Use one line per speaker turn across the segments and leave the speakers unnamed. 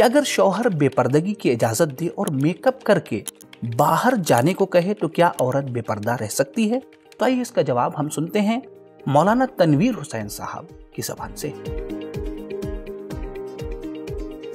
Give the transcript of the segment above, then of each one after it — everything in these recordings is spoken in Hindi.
कि अगर शौहर बेपर्दगी की इजाज़त दे और मेकअप करके बाहर जाने को कहे तो क्या औरत बेपर्दा रह सकती है तो आइए इसका जवाब हम सुनते हैं मौलाना तनवीर हुसैन साहब की जबान से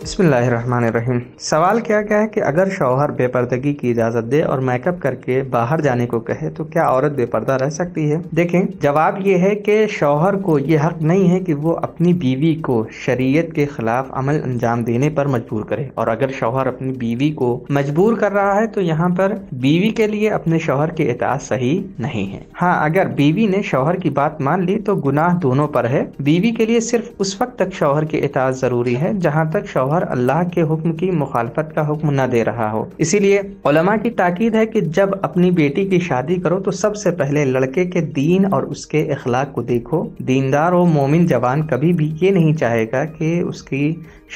बसमीम सवाल क्या क्या है कि अगर शौहर बेपर्दगी की इजाज़त दे और मेकअप करके बाहर जाने को कहे तो क्या औरत बेपर्दा रह सकती है देखें जवाब ये है कि शौहर को ये हक नहीं है कि वो अपनी बीवी को शरीयत के खिलाफ अमल अंजाम देने पर मजबूर करे और अगर शौहर अपनी बीवी को मजबूर कर रहा है तो यहाँ पर बीवी के लिए अपने शौहर की इतात सही नहीं है हाँ अगर बीवी ने शौहर की बात मान ली तो गुनाह दोनों पर है बीवी के लिए सिर्फ उस वक्त तक शौहर की इतात जरूरी है जहाँ तक शौहर शोहर अल्लाह के हुक्म की मुखालफत का हुक्म न दे रहा हो इसीलिए ओलमा की ताकीद है कि जब अपनी बेटी की शादी करो तो सबसे पहले लड़के के दीन और उसके अखलाक को देखो दीनदार और मोमिन जवान कभी भी ये नहीं चाहेगा कि उसकी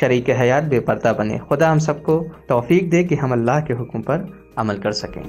शरीक हयात बेपर्दा बने खुदा हम सबको तोफीक दे कि हम अल्लाह के हुक्म पर अमल कर सकें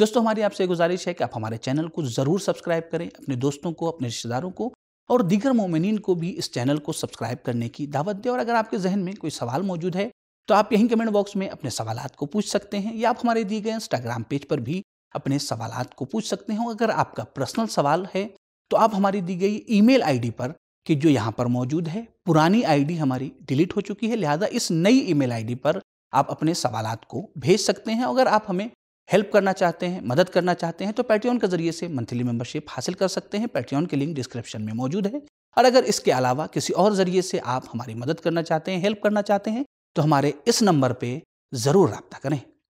दोस्तों हमारी आपसे गुजारिश है कि आप हमारे चैनल को ज़रूर सब्सक्राइब करें अपने दोस्तों को अपने रिश्तेदारों को और दीगर मोमिन को भी इस चैनल को सब्सक्राइब करने की दावत दें और अगर आपके जहन में कोई सवाल मौजूद है तो आप यहीं कमेंट बॉक्स में अपने सवाल को पूछ सकते हैं या आप हमारे दिए गए इंस्टाग्राम पेज पर भी अपने सवाल को पूछ सकते हैं अगर आपका पर्सनल सवाल है तो आप हमारी दी गई ईमेल आईडी पर कि जो यहाँ पर मौजूद है पुरानी आईडी हमारी डिलीट हो चुकी है लिहाजा इस नई ईमेल आईडी पर आप अपने सवाल को भेज सकते हैं अगर आप हमें हेल्प करना चाहते हैं मदद करना चाहते हैं तो पैट्रियन के जरिए से मंथली मेंबरशिप हासिल कर सकते हैं पैट्रियन के लिंक डिस्क्रिप्शन में मौजूद है और अगर इसके अलावा किसी और जरिए से आप हमारी मदद करना चाहते हैं हेल्प करना चाहते हैं तो हमारे इस नंबर पर ज़रूर रबता करें